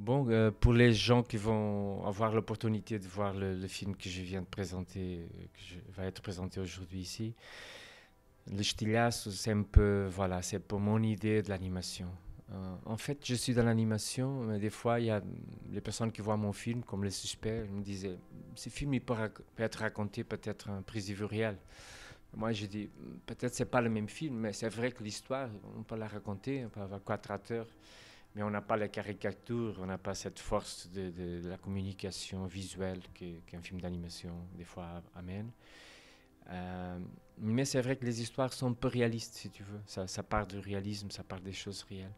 Bon, euh, pour les gens qui vont avoir l'opportunité de voir le, film que je viens de présenter, qui va être présenté aujourd'hui ici, le Stylias, c'est un peu, voilà, c'est pour mon idée de l'animation. Euh, en fait, je suis dans l'animation, mais des fois, il y a les personnes qui voient mon film, comme les suspects, me disaient, euh, ce film, il peut, être raconté peut-être un président réel. Moi, je dis, peut-être c'est pas le même film, mais c'est vrai que l'histoire, on peut la raconter, on peut avoir quatre acteurs mais on n'a pas la caricature, on n'a pas cette force de, la communication visuelle qu'un film d'animation des fois amène. Euh, mais c'est vrai que les histoires sont peu réalistes, si tu veux. Ça, part du réalisme, ça part des choses réelles.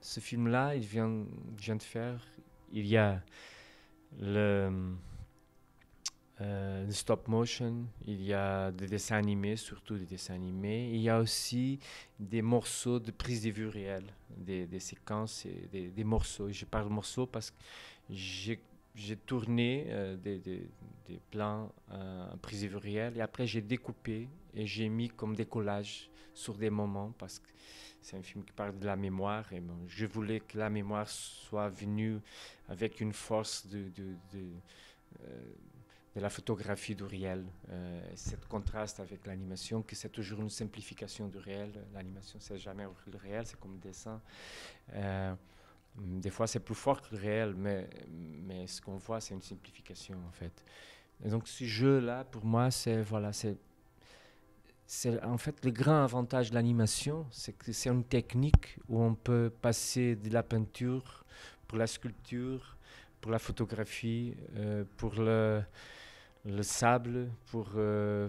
Ce film-là, il vient, vient, de faire, il y a le euh, stop motion, il y a des dessins animés, surtout des dessins animés. Il y a aussi des morceaux de prise de vue réelle, des, séquences, et des, morceaux. Je parle morceaux parce que j'ai, tourné euh, des, plans euh, prise de vue réelle et après j'ai découpé et j'ai mis comme des collages sur des moments parce que c'est un film qui parle de la mémoire et je voulais que la mémoire soit venue avec une force de, de, euh, de la photographie du réel. Euh, cette contraste avec l'animation, que c'est toujours une simplification du réel. L'animation, c'est jamais le réel, c'est comme le dessin. Euh, des fois, c'est plus fort que le réel, mais, mais ce qu'on voit, c'est une simplification, en fait. donc, ce jeu-là, pour moi, c'est voilà, c'est c'est en fait le grand avantage de l'animation, c'est que c'est une technique où on peut passer de la peinture pour la sculpture, pour la photographie, euh, pour le le sable, pour... Euh,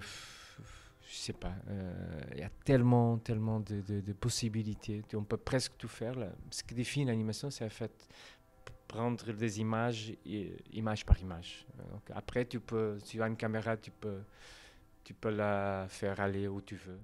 je sais pas, euh, il y a tellement, tellement de, possibilités. On peut presque tout faire. Là. Ce qui définit l'animation, c'est en fait prendre des images, image par image. après, tu peux, si tu as une caméra, tu peux, tu peux la faire aller où tu veux.